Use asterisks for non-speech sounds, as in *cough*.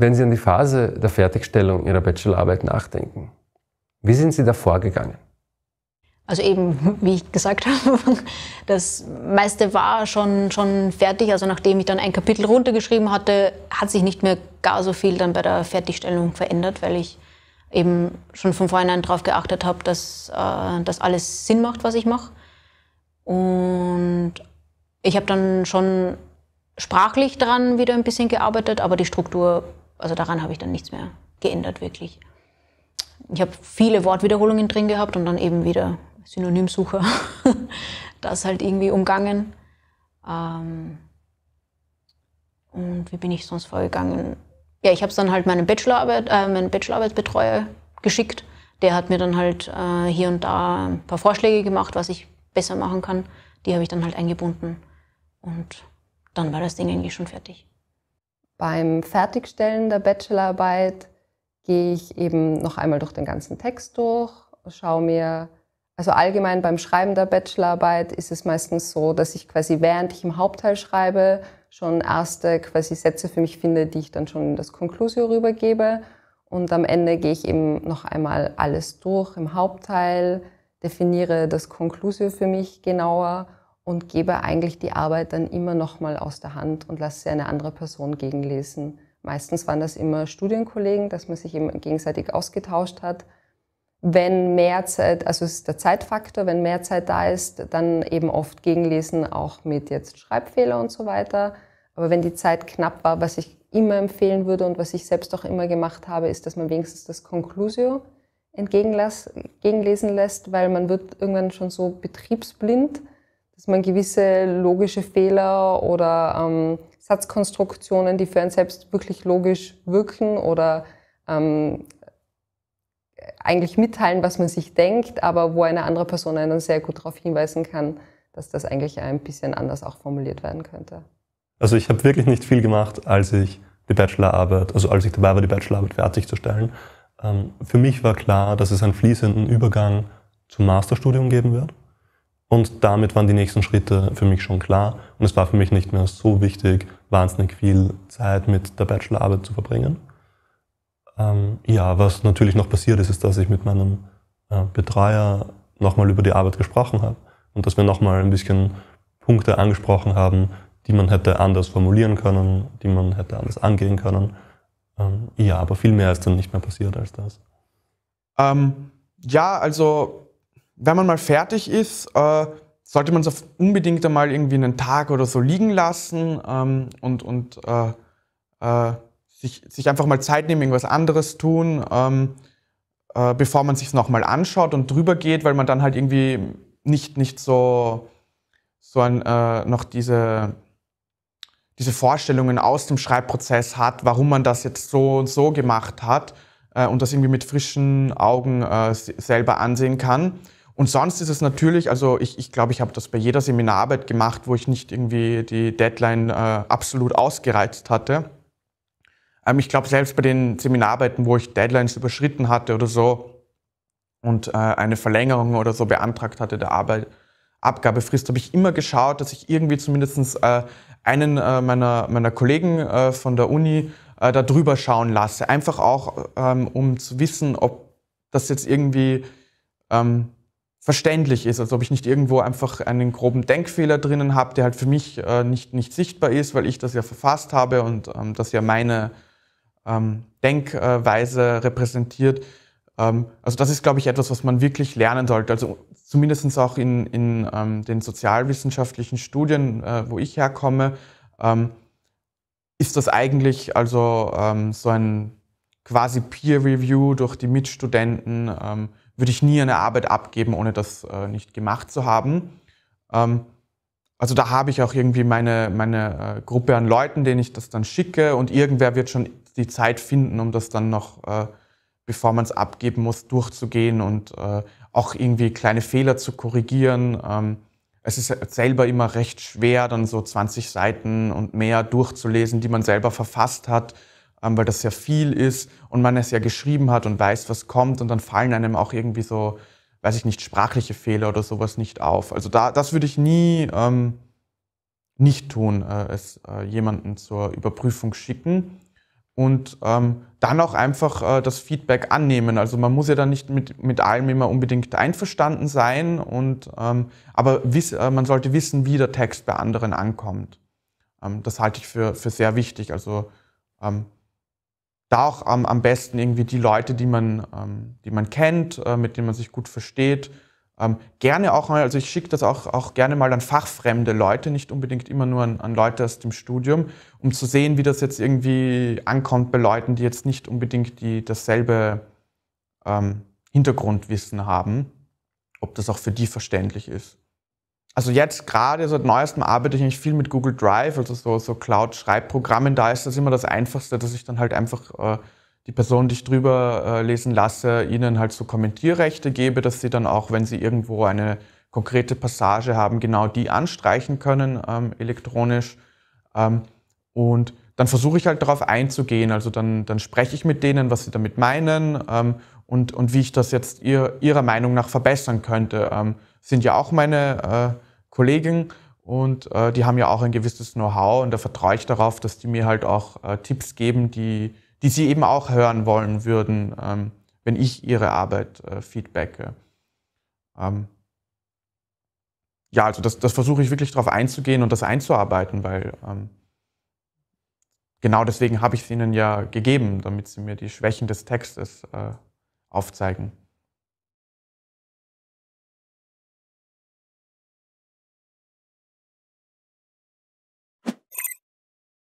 Wenn Sie an die Phase der Fertigstellung Ihrer Bachelorarbeit nachdenken, wie sind Sie da vorgegangen? Also eben, wie ich gesagt habe, das meiste war schon, schon fertig. Also nachdem ich dann ein Kapitel runtergeschrieben hatte, hat sich nicht mehr gar so viel dann bei der Fertigstellung verändert, weil ich eben schon von vornherein darauf geachtet habe, dass äh, das alles Sinn macht, was ich mache. Und ich habe dann schon sprachlich daran wieder ein bisschen gearbeitet, aber die Struktur also daran habe ich dann nichts mehr geändert, wirklich. Ich habe viele Wortwiederholungen drin gehabt und dann eben wieder Synonymsucher, *laughs* das halt irgendwie umgangen. Ähm und wie bin ich sonst vorgegangen? Ja, ich habe es dann halt meinem Bachelorarbeit, äh, meinen Bachelorarbeitsbetreuer geschickt. Der hat mir dann halt äh, hier und da ein paar Vorschläge gemacht, was ich besser machen kann. Die habe ich dann halt eingebunden. Und dann war das Ding eigentlich schon fertig. Beim Fertigstellen der Bachelorarbeit gehe ich eben noch einmal durch den ganzen Text durch, schaue mir, also allgemein beim Schreiben der Bachelorarbeit ist es meistens so, dass ich quasi während ich im Hauptteil schreibe, schon erste quasi Sätze für mich finde, die ich dann schon in das Conclusio rübergebe. Und am Ende gehe ich eben noch einmal alles durch im Hauptteil, definiere das Conclusio für mich genauer und gebe eigentlich die Arbeit dann immer nochmal aus der Hand und lasse sie eine andere Person gegenlesen. Meistens waren das immer Studienkollegen, dass man sich eben gegenseitig ausgetauscht hat. Wenn mehr Zeit, also es ist der Zeitfaktor, wenn mehr Zeit da ist, dann eben oft gegenlesen, auch mit jetzt Schreibfehler und so weiter. Aber wenn die Zeit knapp war, was ich immer empfehlen würde und was ich selbst auch immer gemacht habe, ist, dass man wenigstens das Conclusio entgegenlesen lässt, weil man wird irgendwann schon so betriebsblind, dass man gewisse logische Fehler oder ähm, Satzkonstruktionen, die für einen selbst wirklich logisch wirken oder ähm, eigentlich mitteilen, was man sich denkt, aber wo eine andere Person einen dann sehr gut darauf hinweisen kann, dass das eigentlich ein bisschen anders auch formuliert werden könnte. Also ich habe wirklich nicht viel gemacht, als ich die Bachelorarbeit, also als ich dabei war, die Bachelorarbeit fertigzustellen. Ähm, für mich war klar, dass es einen fließenden Übergang zum Masterstudium geben wird. Und damit waren die nächsten Schritte für mich schon klar. Und es war für mich nicht mehr so wichtig, wahnsinnig viel Zeit mit der Bachelorarbeit zu verbringen. Ähm, ja, was natürlich noch passiert ist, ist, dass ich mit meinem äh, Betreuer nochmal über die Arbeit gesprochen habe und dass wir nochmal ein bisschen Punkte angesprochen haben, die man hätte anders formulieren können, die man hätte anders angehen können. Ähm, ja, aber viel mehr ist dann nicht mehr passiert als das. Ähm, ja, also wenn man mal fertig ist, äh, sollte man es unbedingt einmal irgendwie einen Tag oder so liegen lassen ähm, und, und äh, äh, sich, sich, einfach mal Zeit nehmen, irgendwas anderes tun, ähm, äh, bevor man sich es nochmal anschaut und drüber geht, weil man dann halt irgendwie nicht, nicht so, so ein, äh, noch diese, diese Vorstellungen aus dem Schreibprozess hat, warum man das jetzt so und so gemacht hat äh, und das irgendwie mit frischen Augen selber ansehen kann. Und sonst ist es natürlich, also ich glaube, ich, glaub, ich habe das bei jeder Seminararbeit gemacht, wo ich nicht irgendwie die Deadline äh, absolut ausgereizt hatte. Ähm, ich glaube, selbst bei den Seminararbeiten, wo ich Deadlines überschritten hatte oder so und äh, eine Verlängerung oder so beantragt hatte der Arbeit, Abgabefrist, habe ich immer geschaut, dass ich irgendwie zumindest äh, einen äh, meiner, meiner Kollegen äh, von der Uni äh, da drüber schauen lasse. Einfach auch, ähm, um zu wissen, ob das jetzt irgendwie ähm, verständlich ist, als ob ich nicht irgendwo einfach einen groben Denkfehler drinnen habe, der halt für mich äh, nicht, nicht sichtbar ist, weil ich das ja verfasst habe und ähm, das ja meine ähm, Denkweise repräsentiert. Ähm, also das ist, glaube ich, etwas, was man wirklich lernen sollte. Also zumindest auch in, in ähm, den sozialwissenschaftlichen Studien, äh, wo ich herkomme, ähm, ist das eigentlich also ähm, so ein quasi Peer Review durch die Mitstudenten würde ich nie eine Arbeit abgeben, ohne das äh, nicht gemacht zu haben. Ähm, also da habe ich auch irgendwie meine, meine äh, Gruppe an Leuten, denen ich das dann schicke und irgendwer wird schon die Zeit finden, um das dann noch, äh, bevor man es abgeben muss, durchzugehen und äh, auch irgendwie kleine Fehler zu korrigieren. Ähm, es ist selber immer recht schwer, dann so 20 Seiten und mehr durchzulesen, die man selber verfasst hat. Ähm, weil das ja viel ist und man es ja geschrieben hat und weiß, was kommt und dann fallen einem auch irgendwie so, weiß ich nicht, sprachliche Fehler oder sowas nicht auf. Also da, das würde ich nie ähm, nicht tun, äh, es äh, jemanden zur Überprüfung schicken und ähm, dann auch einfach äh, das Feedback annehmen. Also man muss ja dann nicht mit, mit allem immer unbedingt einverstanden sein, und, ähm, aber wiss, äh, man sollte wissen, wie der Text bei anderen ankommt. Ähm, das halte ich für, für sehr wichtig. Also ähm, da auch ähm, am besten irgendwie die Leute, die man, ähm, die man kennt, äh, mit denen man sich gut versteht. Ähm, gerne auch mal, also ich schicke das auch, auch gerne mal an fachfremde Leute, nicht unbedingt immer nur an, an Leute aus dem Studium, um zu sehen, wie das jetzt irgendwie ankommt bei Leuten, die jetzt nicht unbedingt die, dasselbe ähm, Hintergrundwissen haben, ob das auch für die verständlich ist. Also jetzt gerade seit neuestem arbeite ich eigentlich viel mit Google Drive, also so, so Cloud-Schreibprogrammen. Da ist das immer das Einfachste, dass ich dann halt einfach äh, die Person, die ich drüber äh, lesen lasse, ihnen halt so Kommentierrechte gebe, dass sie dann auch, wenn sie irgendwo eine konkrete Passage haben, genau die anstreichen können ähm, elektronisch. Ähm, und dann versuche ich halt darauf einzugehen. Also dann, dann spreche ich mit denen, was sie damit meinen ähm, und, und wie ich das jetzt ihr, ihrer Meinung nach verbessern könnte. Ähm, sind ja auch meine äh, Kollegen und äh, die haben ja auch ein gewisses Know-how und da vertraue ich darauf, dass die mir halt auch äh, Tipps geben, die, die sie eben auch hören wollen würden, ähm, wenn ich ihre Arbeit äh, feedbacke. Ähm ja, also das, das versuche ich wirklich darauf einzugehen und das einzuarbeiten, weil ähm, genau deswegen habe ich es ihnen ja gegeben, damit sie mir die Schwächen des Textes äh, aufzeigen.